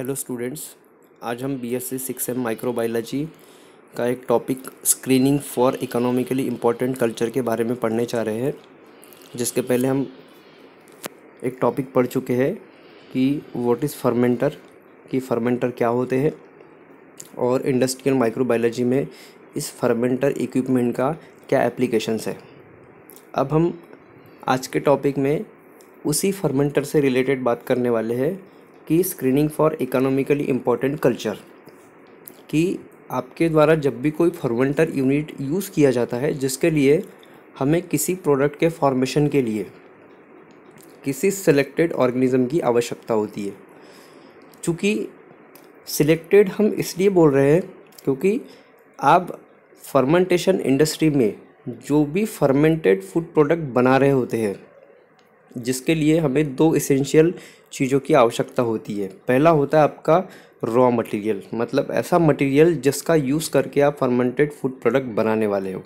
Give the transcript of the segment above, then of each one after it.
hello students आज हम B S C six M microbiology का एक topic screening for economically important culture के बारे में पढ़ने चाह रहे हैं जिसके पहले हम एक टॉपिक पढ़ चुके हैं कि वॉट इज़ फर्मेंटर कि फर्मेंटर क्या होते हैं और इंडस्ट्रियल माइक्रोबायोलॉजी में इस फर्मेंटर इक्विपमेंट का क्या एप्लीकेशंस है अब हम आज के टॉपिक में उसी फर्मेंटर से रिलेटेड बात करने वाले हैं कि screening for economically important culture कि आपके द्वारा जब भी कोई फॉर्मेंटर यूनिट यूज़ किया जाता है जिसके लिए हमें किसी प्रोडक्ट के फॉर्मेशन के लिए किसी सिलेक्टेड ऑर्गेनिज़म की आवश्यकता होती है चूँकि सिलेक्टेड हम इसलिए बोल रहे हैं क्योंकि आप फर्मेंटेशन इंडस्ट्री में जो भी फर्मेंटेड फूड प्रोडक्ट बना रहे होते हैं जिसके लिए हमें दो इसेंशियल चीज़ों की आवश्यकता होती है पहला होता है आपका रॉ मटेरियल मतलब ऐसा मटेरियल जिसका यूज़ करके आप फर्मेंटेड फूड प्रोडक्ट बनाने वाले हो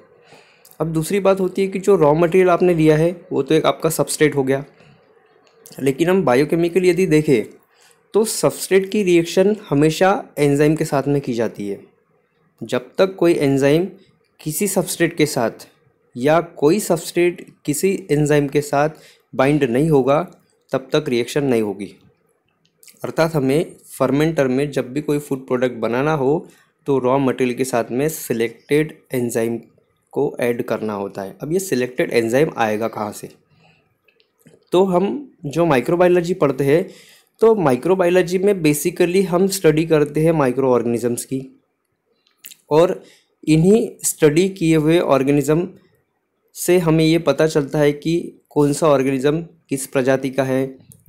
अब दूसरी बात होती है कि जो रॉ मटेरियल आपने लिया है वो तो एक आपका सबस्ट्रेट हो गया लेकिन हम बायोकेमिकल यदि देखें तो सबस्ट्रेट की रिएक्शन हमेशा एंजाइम के साथ में की जाती है जब तक कोई एंजाइम किसी सबस्ट्रेट के साथ या कोई सबस्ट्रेट किसी एंजाइम के साथ बाइंड नहीं होगा तब तक रिएक्शन नहीं होगी अर्थात हमें फर्मेंटर में जब भी कोई फूड प्रोडक्ट बनाना हो तो रॉ मटेरियल के साथ में सिलेक्टेड एंजाइम को ऐड करना होता है अब ये सिलेक्टेड एंजाइम आएगा कहाँ से तो हम जो माइक्रोबायोलॉजी पढ़ते हैं तो माइक्रोबायोलॉजी में बेसिकली हम स्टडी करते हैं माइक्रो ऑर्गेनिज़म्स की और इन्हीं स्टडी किए हुए ऑर्गेनिज़म से हमें ये पता चलता है कि कौन सा ऑर्गेनिज्म किस प्रजाति का है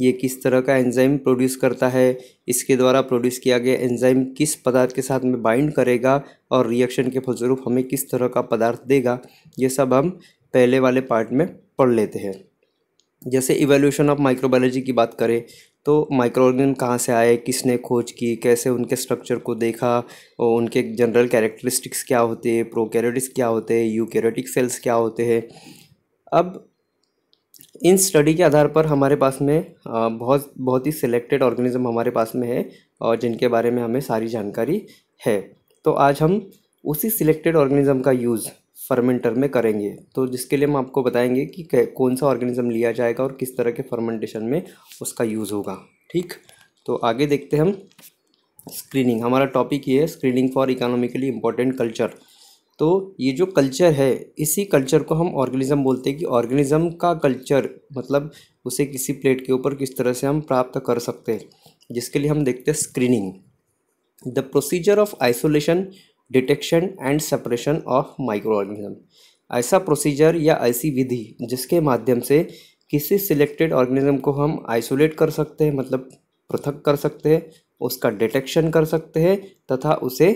ये किस तरह का एंजाइम प्रोड्यूस करता है इसके द्वारा प्रोड्यूस किया गया एंजाइम किस पदार्थ के साथ में बाइंड करेगा और रिएक्शन के फलस्वरूप हमें किस तरह का पदार्थ देगा ये सब हम पहले वाले पार्ट में पढ़ लेते हैं जैसे इवेल्यूशन ऑफ माइक्रोबायोलॉजी की बात करें तो माइक्रो ऑर्गेनिज्म कहाँ से आए किसने खोज की कैसे उनके स्ट्रक्चर को देखा और उनके जनरल कैरेक्टरिस्टिक्स क्या होते हैं प्रोकैरियोटिक्स क्या होते हैं यूकैरियोटिक सेल्स क्या होते हैं अब इन स्टडी के आधार पर हमारे पास में बहुत बहुत ही सिलेक्टेड ऑर्गेनिज्म हमारे पास में है और जिनके बारे में हमें सारी जानकारी है तो आज हम उसी सिलेक्टेड ऑर्गेनिज्म का यूज़ फर्मेंटर में करेंगे तो जिसके लिए हम आपको बताएंगे कि कौन सा ऑर्गेनिज्म लिया जाएगा और किस तरह के फर्मेंटेशन में उसका यूज़ होगा ठीक तो आगे देखते हम स्क्रीनिंग हमारा टॉपिक ये है screening for economically important culture तो ये जो कल्चर है इसी कल्चर को हम ऑर्गेनिज्म बोलते हैं कि ऑर्गेनिज्म का कल्चर मतलब उसे किसी प्लेट के ऊपर किस तरह से हम प्राप्त कर सकते हैं जिसके लिए हम देखते हैं screening the procedure of isolation detection and separation of micro organism ऐसा प्रोसीजर या ऐसी विधि जिसके माध्यम से किसी सिलेक्टेड ऑर्गेनिज्म को हम आइसोलेट कर सकते हैं मतलब पृथक कर सकते हैं उसका डिटेक्शन कर सकते हैं तथा उसे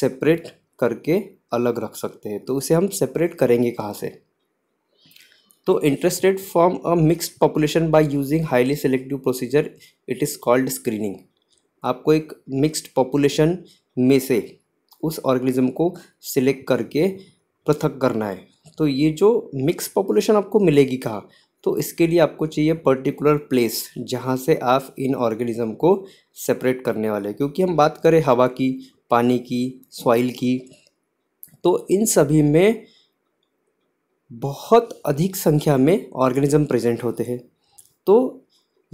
सेपरेट करके अलग रख सकते हैं तो उसे हम सेपरेट करेंगे कहाँ से तो interested form a mixed population by using highly selective procedure it is called screening आपको एक मिक्स्ड पॉपुलेशन में से उस ऑर्गेनिज्म को सिलेक्ट करके पृथक करना है तो ये जो मिक्स पॉपुलेशन आपको मिलेगी कहाँ तो इसके लिए आपको चाहिए पर्टिकुलर प्लेस जहाँ से आप इन ऑर्गेनिज़म को सेपरेट करने वाले क्योंकि हम बात करें हवा की पानी की सॉइल की तो इन सभी में बहुत अधिक संख्या में ऑर्गेनिज्म प्रेजेंट होते हैं तो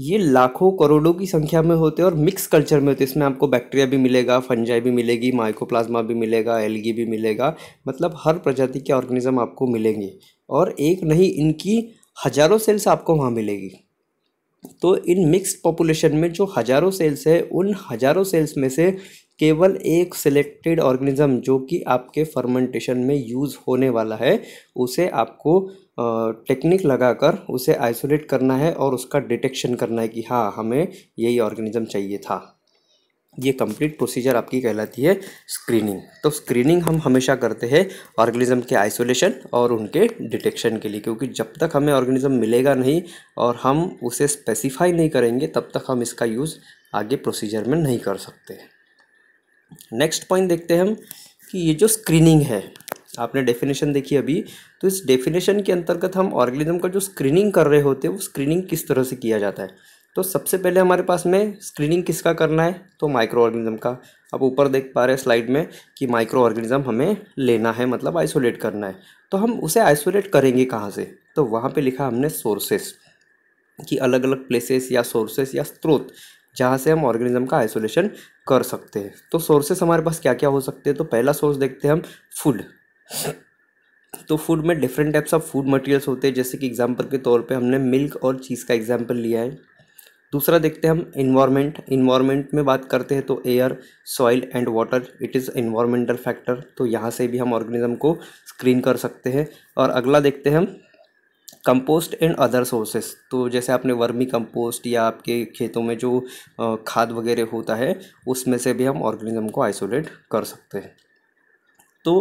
ये लाखों करोड़ों की संख्या में होते हैं और मिक्स कल्चर में होते हैं इसमें आपको बैक्टीरिया भी मिलेगा फंजाई भी मिलेगी माइकोप्लाज्मा भी मिलेगा एलगी भी मिलेगा मतलब हर प्रजाति के ऑर्गेनिज्म आपको मिलेंगे और एक नहीं इनकी हज़ारों सेल्स आपको वहाँ मिलेगी तो इन मिक्स पॉपुलेशन में जो हज़ारों सेल्स है उन हज़ारों सेल्स में से केवल एक सिलेक्टेड ऑर्गेनिज्म जो कि आपके फर्मेंटेशन में यूज़ होने वाला है उसे आपको टेक्निक लगाकर उसे आइसोलेट करना है और उसका डिटेक्शन करना है कि हाँ हमें यही ऑर्गेनिज्म चाहिए था ये कंप्लीट प्रोसीजर आपकी कहलाती है स्क्रीनिंग तो स्क्रीनिंग हम हमेशा करते हैं ऑर्गेनिज्म के आइसोलेशन और उनके डिटेक्शन के लिए क्योंकि जब तक हमें ऑर्गेनिज्म मिलेगा नहीं और हम उसे स्पेसिफाई नहीं करेंगे तब तक हम इसका यूज़ आगे प्रोसीजर में नहीं कर सकते नेक्स्ट पॉइंट देखते हैं हम कि ये जो स्क्रीनिंग है आपने डेफिनेशन देखी अभी तो इस डेफिनेशन के अंतर्गत हम ऑर्गेनिज्म का जो स्क्रीनिंग कर रहे होते हैं वो स्क्रीनिंग किस तरह से किया जाता है तो सबसे पहले हमारे पास में स्क्रीनिंग किसका करना है तो माइक्रो ऑर्गेनिज्म का आप ऊपर देख पा रहे हैं स्लाइड में कि माइक्रो ऑर्गेनिज्म हमें लेना है मतलब आइसोलेट करना है तो हम उसे आइसोलेट करेंगे कहाँ से तो वहाँ पे लिखा हमने सोर्सेस कि अलग अलग प्लेसेस या सोर्सेस या स्रोत जहाँ से हम ऑर्गेनिज्म का आइसोलेशन कर सकते हैं तो सोर्सेस हमारे पास क्या क्या हो सकते हैं तो पहला सोर्स देखते हैं हम फूड तो फूड में different types of food materials होते हैं जैसे कि एग्जाम्पल के तौर पे हमने मिल्क और चीज़ का एग्जाम्पल लिया है दूसरा देखते हैं हम इन्वायरमेंट इन्वायरमेंट में बात करते हैं तो air soil and water it is environmental factor तो यहाँ से भी हम ऑर्गेनिज्म को स्क्रीन कर सकते हैं और अगला देखते हैं हम कंपोस्ट एंड अदर सोर्सेज तो जैसे आपने वर्मी कंपोस्ट या आपके खेतों में जो खाद वगैरह होता है उसमें से भी हम ऑर्गेनिज्म को आइसोलेट कर सकते हैं तो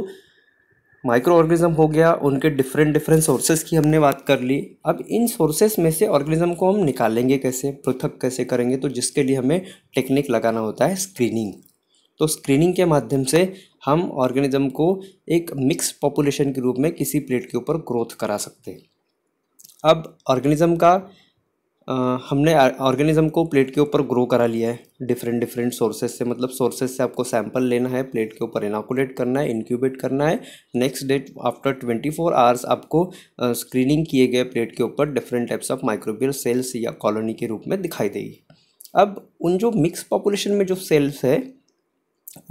माइक्रो ऑर्गेनिज्म हो गया उनके डिफरेंट डिफरेंट सोर्सेज की हमने बात कर ली अब इन सोर्सेज में से ऑर्गेनिज्म को हम निकालेंगे कैसे पृथक कैसे करेंगे तो जिसके लिए हमें टेक्निक लगाना होता है स्क्रीनिंग तो स्क्रीनिंग के माध्यम से हम ऑर्गेनिज्म को एक मिक्स पॉपुलेशन के रूप में किसी प्लेट के ऊपर ग्रोथ करा सकते हैं अब ऑर्गेनिज्म का आ, हमने ऑर्गेनिज़म को प्लेट के ऊपर ग्रो करा लिया है डिफरेंट डिफरेंट सोर्सेज से मतलब सोर्सेज से आपको सैंपल लेना है प्लेट के ऊपर इनाकुलेट करना है इनक्यूबेट करना है next date after twenty four hours आपको स्क्रीनिंग किए गए प्लेट के ऊपर different types of microbial cells या कॉलोनी के रूप में दिखाई देगी अब उन जो मिक्स पॉपुलेशन में जो सेल्स है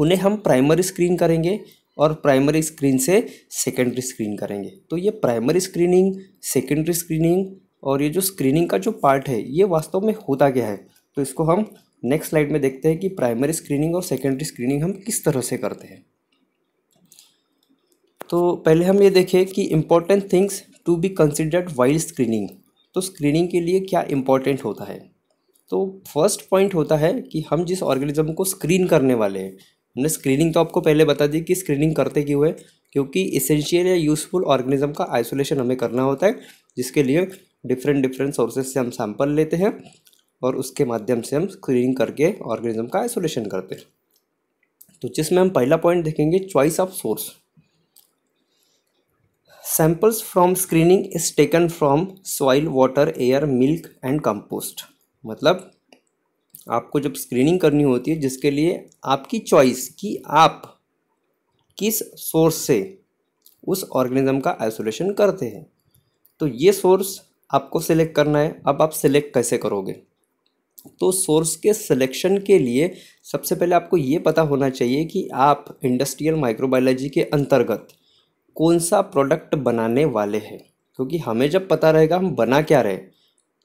उन्हें हम प्राइमरी स्क्रीन करेंगे और प्राइमरी स्क्रीन से सेकेंडरी स्क्रीन करेंगे तो ये प्राइमरी स्क्रीनिंग सेकेंडरी स्क्रीनिंग और ये जो स्क्रीनिंग का जो पार्ट है ये वास्तव में होता क्या है तो इसको हम नेक्स्ट स्लाइड में देखते हैं कि प्राइमरी स्क्रीनिंग और सेकेंडरी स्क्रीनिंग हम किस तरह से करते हैं तो पहले हम ये देखें कि important things to be considered while screening तो स्क्रीनिंग के लिए क्या इम्पोर्टेंट होता है तो फर्स्ट पॉइंट होता है कि हम जिस ऑर्गेनिज्म को स्क्रीन करने वाले हैं हमने स्क्रीनिंग तो आपको पहले बता दी कि स्क्रीनिंग करते क्यों है क्योंकि इसेंशियल या यूज़फुल ऑर्गेनिज्म का आइसोलेशन हमें करना होता है जिसके लिए डिफरेंट डिफरेंट सोर्सेज से हम सैंपल लेते हैं और उसके माध्यम से हम स्क्रीनिंग करके ऑर्गेनिज्म का आइसोलेशन करते हैं तो जिसमें हम पहला पॉइंट देखेंगे choice of source samples from screening is taken from soil water air milk and compost मतलब आपको जब स्क्रीनिंग करनी होती है जिसके लिए आपकी चॉइस कि आप किस सोर्स से उस ऑर्गेनिज्म का आइसोलेशन करते हैं तो ये सोर्स आपको सिलेक्ट करना है अब आप सिलेक्ट कैसे करोगे तो सोर्स के सिलेक्शन के लिए सबसे पहले आपको ये पता होना चाहिए कि आप इंडस्ट्रियल माइक्रोबायोलॉजी के अंतर्गत कौन सा प्रोडक्ट बनाने वाले हैं क्योंकि हमें जब पता रहेगा हम बना क्या रहे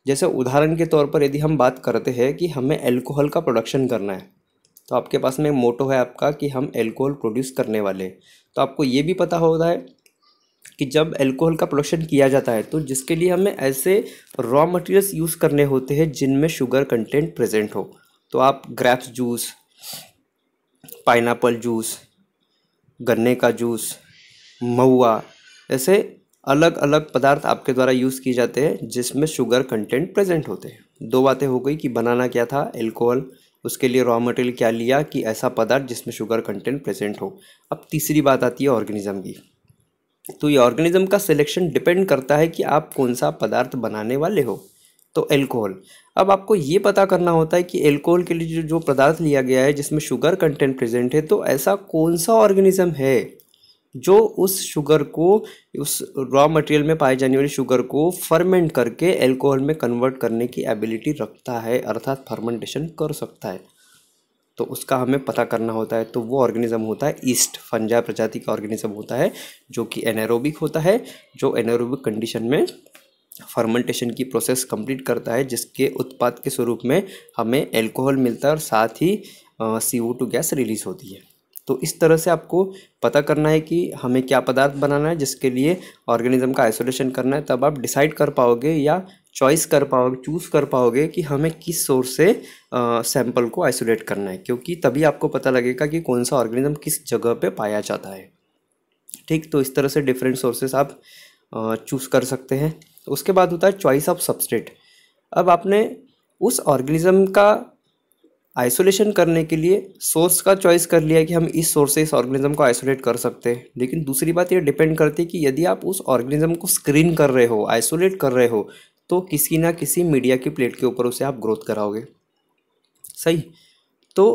जैसे उदाहरण के तौर पर यदि हम बात करते हैं कि हमें एल्कोहल का प्रोडक्शन करना है तो आपके पास में मोटो है आपका कि हम एल्कोहल प्रोड्यूस करने वाले तो आपको ये भी पता होता है कि जब एल्कोहल का प्रोडक्शन किया जाता है तो जिसके लिए हमें ऐसे रॉ मटेरियल्स यूज़ करने होते हैं जिनमें शुगर कंटेंट प्रेजेंट हो तो आप ग्रैप्स जूस पाइनएप्पल जूस गन्ने का जूस महुआ ऐसे अलग अलग पदार्थ आपके द्वारा यूज़ किए जाते हैं जिसमें शुगर कंटेंट प्रेजेंट होते हैं दो बातें हो गई कि बनाना क्या था एल्कोहल उसके लिए रॉ मटेरियल क्या लिया कि ऐसा पदार्थ जिसमें शुगर कंटेंट प्रेजेंट हो अब तीसरी बात आती है ऑर्गेनिज्म की तो ये ऑर्गेनिज्म का सिलेक्शन डिपेंड करता है कि आप कौन सा पदार्थ बनाने वाले हो तो एल्कोहल अब आपको ये पता करना होता है कि एल्कोहल के लिए जो जो पदार्थ लिया गया है जिसमें शुगर कंटेंट प्रेजेंट है तो ऐसा कौन सा ऑर्गेनिज्म है जो उस शुगर को उस रॉ मटेरियल में पाए जाने वाली शुगर को फर्मेंट करके एल्कोहल में कन्वर्ट करने की एबिलिटी रखता है अर्थात फर्मेंटेशन कर सकता है तो उसका हमें पता करना होता है तो वो ऑर्गेनिज्म होता है ईस्ट फंजा प्रजाति का ऑर्गेनिज्म होता है जो कि एनारोबिक होता है जो एनारोबिक कंडीशन में फर्मेंटेशन की प्रोसेस कंप्लीट करता है जिसके उत्पाद के स्वरूप में हमें एल्कोहल मिलता है और साथ ही C O two gas release होती है तो इस तरह से आपको पता करना है कि हमें क्या पदार्थ बनाना है जिसके लिए ऑर्गेनिज्म का आइसोलेशन करना है तब आप डिसाइड कर पाओगे या चॉइस कर पाओगे चूज़ कर पाओगे कि हमें किस सोर्स से सैंपल को आइसोलेट करना है क्योंकि तभी आपको पता लगेगा कि कौन सा ऑर्गेनिज्म किस जगह पे पाया जाता है ठीक तो इस तरह से डिफरेंट सोर्सेस आप चूज़ कर सकते हैं उसके बाद होता है चॉइस ऑफ सबस्टेट अब आपने उस ऑर्गेनिज़म का आइसोलेशन करने के लिए सोर्स का चॉइस कर लिया कि हम इस सोर्स से इस ऑर्गेनिज्म को आइसोलेट कर सकते हैं लेकिन दूसरी बात ये डिपेंड करती है कि यदि आप उस ऑर्गेनिज्म को स्क्रीन कर रहे हो आइसोलेट कर रहे हो तो किसी ना किसी मीडिया की प्लेट के ऊपर उसे आप ग्रोथ कराओगे सही तो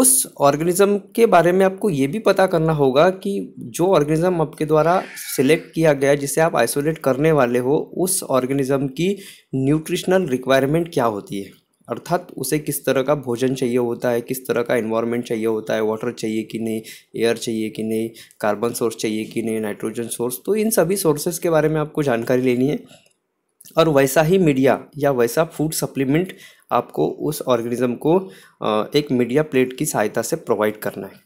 उस ऑर्गेनिज़म के बारे में आपको ये भी पता करना होगा कि जो ऑर्गेनिज़म आपके द्वारा सिलेक्ट किया गया जिसे आप आइसोलेट करने वाले हो उस ऑर्गेनिज़म की न्यूट्रिशनल रिक्वायरमेंट क्या होती है अर्थात उसे किस तरह का भोजन चाहिए होता है किस तरह का इन्वायरमेंट चाहिए होता है वाटर चाहिए कि नहीं एयर चाहिए कि नहीं कार्बन सोर्स चाहिए कि नहीं नाइट्रोजन सोर्स तो इन सभी सोर्सेज के बारे में आपको जानकारी लेनी है और वैसा ही मीडिया या वैसा फूड सप्लीमेंट आपको उस ऑर्गेनिज़म को एक मीडिया प्लेट की सहायता से प्रोवाइड करना है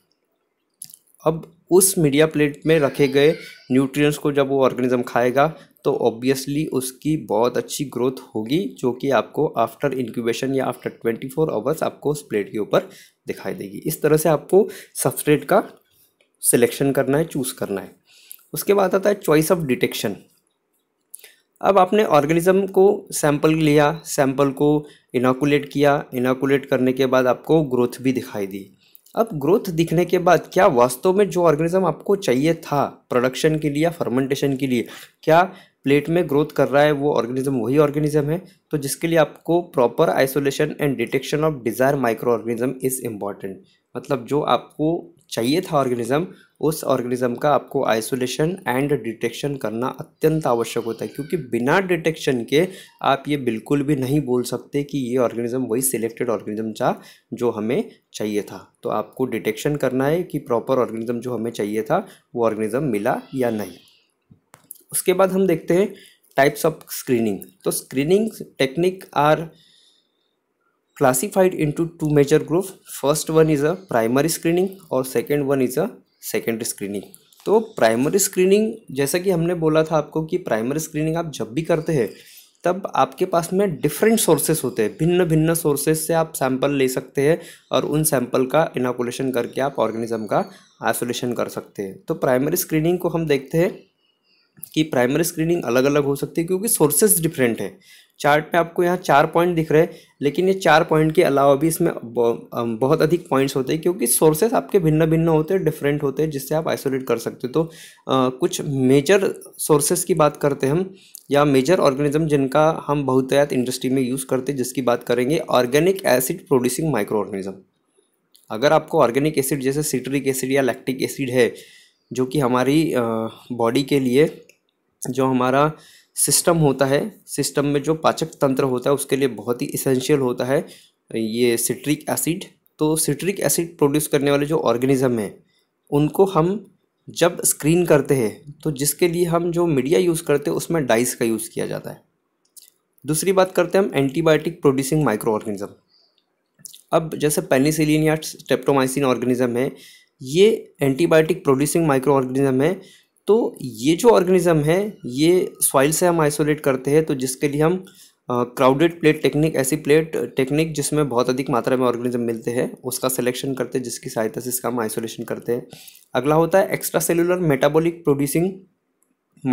अब उस मीडिया प्लेट में रखे गए न्यूट्रिएंट्स को जब वो ऑर्गेनिज्म खाएगा तो ऑब्वियसली उसकी बहुत अच्छी ग्रोथ होगी जो कि आपको आफ्टर इंक्यूबेशन या आफ्टर ट्वेंटी फोर आवर्स आपको उस प्लेट के ऊपर दिखाई देगी इस तरह से आपको सफरेट का सिलेक्शन करना है चूज़ करना है उसके बाद आता है चॉइस ऑफ डिटेक्शन अब आपने ऑर्गेनिज्म को सैंपल लिया सैंपल को इनाकुलेट किया इनाकुलेट करने के बाद आपको ग्रोथ भी दिखाई दी अब ग्रोथ दिखने के बाद क्या वास्तव में जो ऑर्गेनिज्म आपको चाहिए था प्रोडक्शन के लिए या फर्मेंटेशन के लिए क्या प्लेट में ग्रोथ कर रहा है वो ऑर्गेनिज्म वही ऑर्गेनिज्म है तो जिसके लिए आपको proper isolation and detection of desire microorganism is important मतलब जो आपको चाहिए था ऑर्गेनिज्म उस ऑर्गेनिज्म का आपको आइसोलेशन एंड डिटेक्शन करना अत्यंत आवश्यक होता है क्योंकि बिना डिटेक्शन के आप ये बिल्कुल भी नहीं बोल सकते कि ये ऑर्गेनिज्म वही सिलेक्टेड ऑर्गेनिज्म था जो हमें चाहिए था तो आपको डिटेक्शन करना है कि प्रॉपर ऑर्गेनिज्म जो हमें चाहिए था वो ऑर्गेनिज्म मिला या नहीं उसके बाद हम देखते हैं टाइप्स ऑफ स्क्रीनिंग तो screening technique are classified into two major group first one is a primary screening और second one is a secondary screening तो प्राइमरी स्क्रीनिंग जैसा कि हमने बोला था आपको कि प्राइमरी स्क्रीनिंग आप जब भी करते हैं तब आपके पास में डिफरेंट सोर्सेस होते हैं भिन्न भिन्न सोर्सेज से आप सैंपल ले सकते हैं और उन सैंपल का इनाकुलेशन करके आप ऑर्गेनिज्म का आइसोलेशन कर सकते हैं तो प्राइमरी स्क्रीनिंग को हम देखते हैं कि प्राइमरी स्क्रीनिंग अलग अलग हो सकती है क्योंकि सोर्सेज डिफरेंट है चार्ट में आपको यहाँ चार पॉइंट दिख रहे हैं लेकिन ये चार पॉइंट के अलावा भी इसमें बहुत अधिक पॉइंट्स होते हैं क्योंकि सोर्सेस आपके भिन्न भिन्न होते हैं डिफरेंट होते हैं जिससे आप आइसोलेट कर सकते हो तो आ, कुछ मेजर सोर्सेस की बात करते हैं हम या मेजर ऑर्गेनिज्म जिनका हम बहुतायात इंडस्ट्री में यूज़ करते हैं जिसकी बात करेंगे organic acid producing microorganism अगर आपको ऑर्गेनिक एसिड जैसे सिट्रिक एसिड या लैक्टिक एसिड है जो कि हमारी बॉडी के लिए जो हमारा सिस्टम होता है सिस्टम में जो पाचक तंत्र होता है उसके लिए बहुत ही इसेंशियल होता है ये सिट्रिक एसिड तो सिट्रिक एसिड प्रोड्यूस करने वाले जो ऑर्गेनिज्म हैं उनको हम जब स्क्रीन करते हैं तो जिसके लिए हम जो मीडिया यूज़ करते हैं उसमें डाइस का यूज़ किया जाता है दूसरी बात करते हैं हम एंटीबायोटिक प्रोड्यूसिंग माइक्रो ऑर्गेनिज्म अब जैसे पेनिसिलिन या स्टेप्टोमाइसिन ऑर्गेनिज़म है ये एंटीबायोटिक प्रोड्यूसिंग माइक्रो ऑर्गेनिज़म है तो ये जो ऑर्गेनिज़म है ये सॉइल से हम आइसोलेट करते हैं तो जिसके लिए हम क्राउडेड प्लेट टेक्निक ऐसी प्लेट टेक्निक जिसमें बहुत अधिक मात्रा में ऑर्गेनिज्म मिलते हैं उसका सिलेक्शन करते हैं जिसकी सहायता से इसका हम आइसोलेशन करते हैं अगला होता है extracellular metabolic producing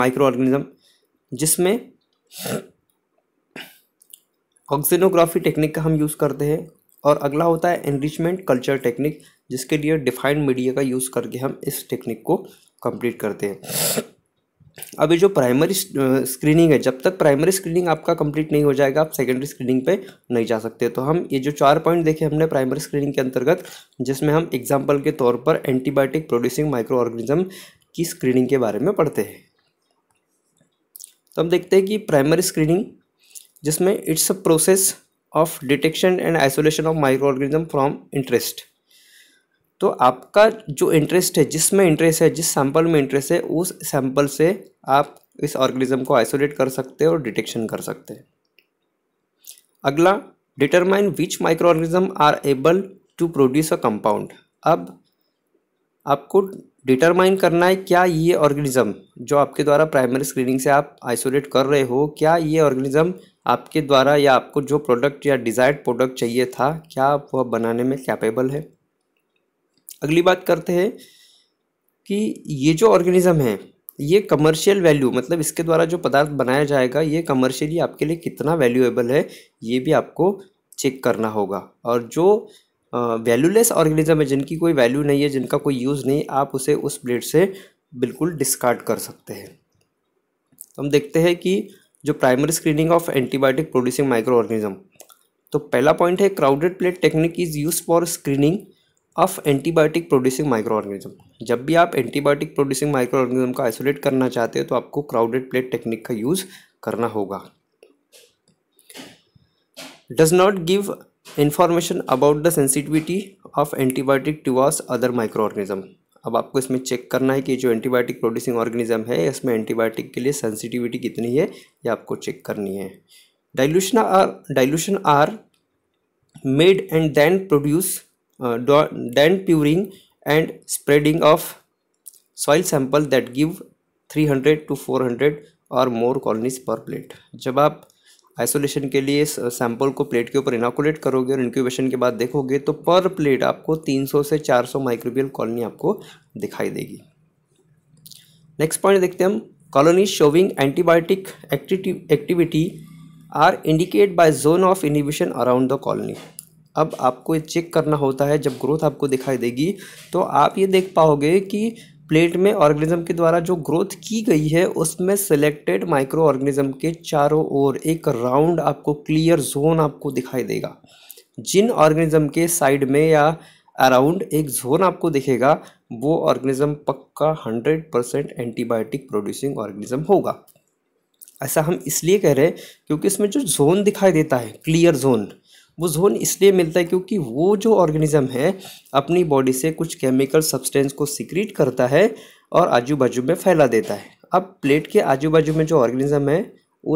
microorganism जिसमें ऑक्सीनोग्राफी टेक्निक का हम यूज़ करते हैं और अगला होता है एनरिचमेंट कल्चर टेक्निक जिसके लिए डिफाइंड मीडिया का यूज़ करके हम इस टेक्निक को कंप्लीट करते हैं अभी जो प्राइमरी स्क्रीनिंग है जब तक प्राइमरी स्क्रीनिंग आपका कंप्लीट नहीं हो जाएगा आप सेकेंडरी स्क्रीनिंग पे नहीं जा सकते तो हम ये जो चार पॉइंट देखे हमने प्राइमरी स्क्रीनिंग के अंतर्गत जिसमें हम एग्जाम्पल के तौर पर एंटीबायोटिक प्रोड्यूसिंग माइक्रो ऑर्गेनिज्म की स्क्रीनिंग के बारे में पढ़ते हैं तो हम देखते हैं कि प्राइमरी स्क्रीनिंग जिसमें it's a process of detection and isolation of micro microorganism from interest तो आपका जो इंटरेस्ट है जिसमें इंटरेस्ट है जिस सैंपल में इंटरेस्ट है उस सैंपल से आप इस ऑर्गेनिज्म को आइसोलेट कर सकते हैं और डिटेक्शन कर सकते हैं अगला determine which microorganism are able to produce a compound अब आपको डिटरमाइन करना है क्या ये ऑर्गेनिज्म जो आपके द्वारा प्राइमरी स्क्रीनिंग से आप आइसोलेट कर रहे हो क्या ये ऑर्गेनिज्म आपके द्वारा या आपको जो प्रोडक्ट या डिज़ायर्ड प्रोडक्ट चाहिए था क्या वह बनाने में कैपेबल है अगली बात करते हैं कि ये जो ऑर्गेनिज़म है ये कमर्शियल वैल्यू मतलब इसके द्वारा जो पदार्थ बनाया जाएगा ये कमर्शियली आपके लिए कितना वैल्यूएबल है ये भी आपको चेक करना होगा और जो वैल्यूलेस ऑर्गेनिज़म है जिनकी कोई वैल्यू नहीं है जिनका कोई यूज़ नहीं आप उसे उस प्लेट से बिल्कुल डिस्कार्ड कर सकते हैं तो हम देखते हैं कि जो primary screening of antibiotic producing microorganism तो पहला पॉइंट है crowded plate technique is use for screening of antibiotic producing microorganism जब भी आप एंटीबायोटिक प्रोड्यूसिंग माइक्रो ऑर्गेनिज्म का आइसोलेट करना चाहते हो तो आपको क्राउडेड प्लेट टेक्निक का यूज़ करना होगा does not give information about the sensitivity of antibiotic towards other microorganism अब आपको इसमें चेक करना है कि जो एंटीबायोटिक प्रोड्यूसिंग ऑर्गेनिज्म है इसमें एंटीबायोटिक के लिए सेंसिटिविटी कितनी है ये आपको चेक करनी है dilution are dilution are made and then produce dent pouring and spreading of soil sample that give 300 four 400 or more colonies पर प्लेट जब आप आइसोलेशन के लिए सैंपल uh, को प्लेट के ऊपर इनाकुलेट करोगे और इनक्यूबेशन के बाद देखोगे तो पर प्लेट आपको 300 से 400 माइक्रोबियल कॉलोनी आपको दिखाई देगी नेक्स्ट पॉइंट देखते हैं हम colony showing antibiotic activity are indicate by zone of inhibition around the colony अब आपको चेक करना होता है जब ग्रोथ आपको दिखाई देगी तो आप ये देख पाओगे कि प्लेट में ऑर्गेनिज्म के द्वारा जो ग्रोथ की गई है उसमें सिलेक्टेड माइक्रो ऑर्गेनिज्म के चारों ओर एक राउंड आपको क्लियर जोन आपको दिखाई देगा जिन ऑर्गेनिज्म के साइड में या अराउंड एक जोन आपको दिखेगा वो ऑर्गेनिज्म पक्का hundred percent antibiotic producing organism होगा ऐसा हम इसलिए कह रहे हैं क्योंकि इसमें जो जोन दिखाई देता है क्लियर जोन वो जोन इसलिए मिलता है क्योंकि वो जो ऑर्गेनिज्म है अपनी बॉडी से कुछ केमिकल सब्सटेंस को सिक्रीट करता है और आजू बाजू में फैला देता है अब प्लेट के आजू बाजू में जो ऑर्गेनिज्म है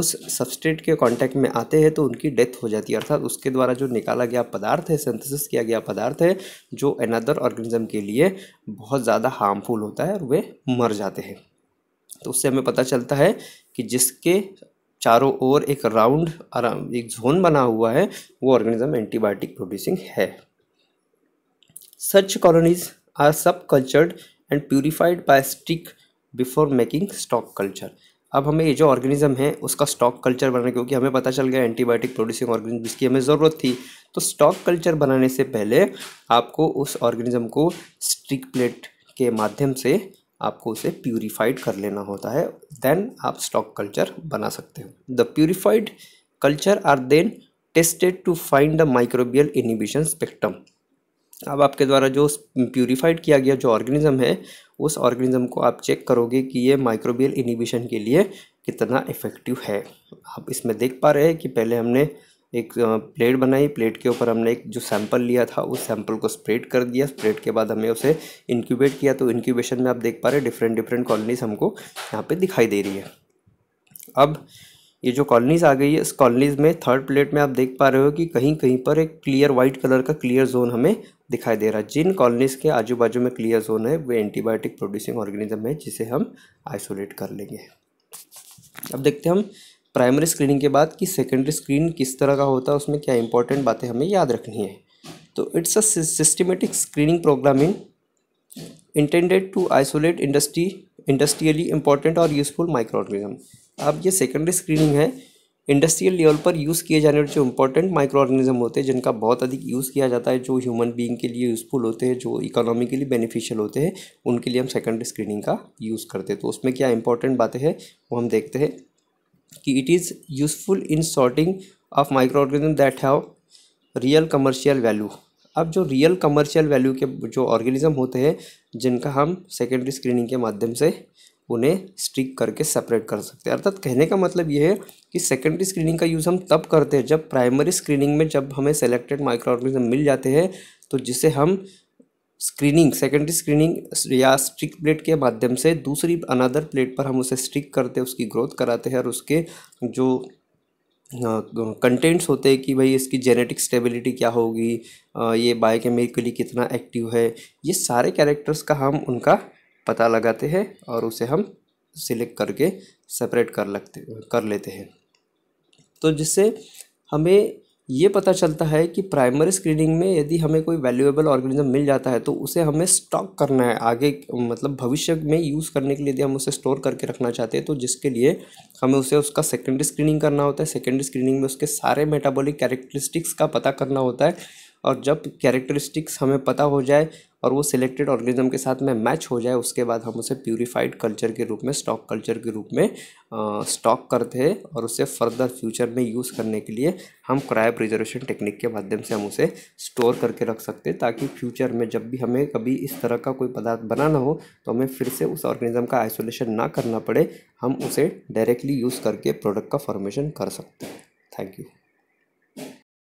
उस सब्सटेट के कांटेक्ट में आते हैं तो उनकी डेथ हो जाती है अर्थात उसके द्वारा जो निकाला गया पदार्थ है सिंथेसिस किया गया पदार्थ है जो अनदर ऑर्गेनिज्म के लिए बहुत ज़्यादा हार्मफुल होता है और वे मर जाते हैं तो उससे हमें पता चलता है कि जिसके चारों ओर एक राउंड एक जोन बना हुआ है वो ऑर्गेनिज्म एंटीबायोटिक प्रोड्यूसिंग है such colonies are subcultured and purified by stick before making stock culture अब हमें ये जो ऑर्गेनिज्म है उसका स्टॉक कल्चर बनाना क्योंकि हमें पता चल गया एंटीबायोटिक प्रोड्यूसिंग ऑर्गेनिज्म जिसकी हमें ज़रूरत थी तो स्टॉक कल्चर बनाने से पहले आपको उस ऑर्गेनिज्म को स्टिक प्लेट के माध्यम से आपको उसे प्योरीफाइड कर लेना होता है देन आप स्टॉक कल्चर बना सकते हो the purified culture are then tested to find the microbial inhibition spectrum अब आपके द्वारा जो प्योरीफाइड किया गया जो ऑर्गेनिज्म है उस ऑर्गेनिज्म को आप चेक करोगे कि ये माइक्रोबियल इनिबिशन के लिए कितना इफ़ेक्टिव है आप इसमें देख पा रहे हैं कि पहले हमने एक प्लेट बनाई प्लेट के ऊपर हमने एक जो सैंपल लिया था उस सैंपल को स्प्रेड कर दिया स्प्रेड के बाद हमें उसे इंक्यूबेट किया तो इंक्यूबेशन में आप देख पा रहे डिफरेंट डिफरेंट कॉलोनीज़ हमको यहाँ पे दिखाई दे रही है अब ये जो कॉलोनीज़ आ गई है इस कॉलोनीज़ में थर्ड प्लेट में आप देख पा रहे हो कि कहीं कहीं पर एक क्लियर वाइट कलर का क्लियर जोन हमें दिखाई दे रहा है जिन कॉलोनीज़ के आजू बाजू में क्लियर जोन है वो एंटीबायोटिक प्रोड्यूसिंग ऑर्गेनिज्म है जिसे हम आइसोलेट कर लेंगे अब देखते हैं हम प्राइमरी स्क्रीनिंग के बाद कि सेकेंडरी स्क्रीन किस तरह का होता है उसमें क्या इंपॉर्टेंट बातें हमें याद रखनी है तो it's a systematic screening program in intended to isolate industry industrially important और यूजफुल माइक्रो ऑर्गेनिज्म अब ये सेकेंडरी स्क्रीनिंग है इंडस्ट्रियल लेवल पर यूज़ किए जाने वाले जो इंपॉर्टेंट माइक्रो ऑर्गेनिज्म होते हैं जिनका बहुत अधिक यूज़ किया जाता है जो ह्यूमन बींग के लिए यूज़फुल होते हैं जो इकोनॉमी के लिए बेनिफिशियल होते हैं उनके लिए हम सेकेंडरी स्क्रीनिंग का यूज़ करते हैं तो उसमें क्या इंपॉर्टेंट बातें हैं वो हम देखते हैं कि it is useful in sorting of micro microorganism that have real commercial value अब जो रियल कमर्शियल वैल्यू के जो ऑर्गेनिज्म होते हैं जिनका हम सेकेंडरी स्क्रीनिंग के माध्यम से उन्हें स्ट्रिक करके सेपरेट कर सकते हैं अर्थात कहने का मतलब यह है कि सेकेंडरी स्क्रीनिंग का यूज़ हम तब करते हैं जब प्राइमरी स्क्रीनिंग में जब हमें सेलेक्टेड माइक्रो ऑर्गेनिज्म मिल जाते हैं तो जिसे हम स्क्रीनिंग सेकेंडरी स्क्रीनिंग या स्ट्रिक प्लेट के माध्यम से दूसरी अनदर प्लेट पर हम उसे स्टिक करते हैं उसकी ग्रोथ कराते हैं और उसके जो कंटेंट्स होते हैं कि भाई इसकी जेनेटिक स्टेबिलिटी क्या होगी ये बायोकेमिकली कितना एक्टिव है ये सारे कैरेक्टर्स का हम उनका पता लगाते हैं और उसे हम सिलेक्ट करके सेपरेट कर लगते कर लेते हैं तो जिससे हमें ये पता चलता है कि प्राइमरी स्क्रीनिंग में यदि हमें कोई वैल्यूएबल ऑर्गेनिज्म मिल जाता है तो उसे हमें स्टॉक करना है आगे मतलब भविष्य में यूज़ करने के लिए यदि हम उसे स्टोर करके रखना चाहते हैं तो जिसके लिए हमें उसे उसका सेकेंडरी स्क्रीनिंग करना होता है सेकेंडरी स्क्रीनिंग में उसके सारे मेटाबॉलिक कैरेक्टरिस्टिक्स का पता करना होता है और जब कैरेक्टरिस्टिक्स हमें पता हो जाए और वो सिलेक्टेड ऑर्गेनिज्म के साथ में मैच हो जाए उसके बाद हम उसे प्यूरिफाइड कल्चर के रूप में स्टॉक कल्चर के रूप में स्टॉक करते हैं और उसे फर्दर फ्यूचर में यूज़ करने के लिए हम क्राय प्रिजर्वेशन टेक्निक के माध्यम से हम उसे स्टोर करके रख सकते हैं ताकि फ्यूचर में जब भी हमें कभी इस तरह का कोई पदार्थ बनाना हो तो हमें फिर से उस ऑर्गेनिज्म का आइसोलेशन ना करना पड़े हम उसे डायरेक्टली यूज़ करके प्रोडक्ट का फॉर्मेशन कर सकते हैं थैंक यू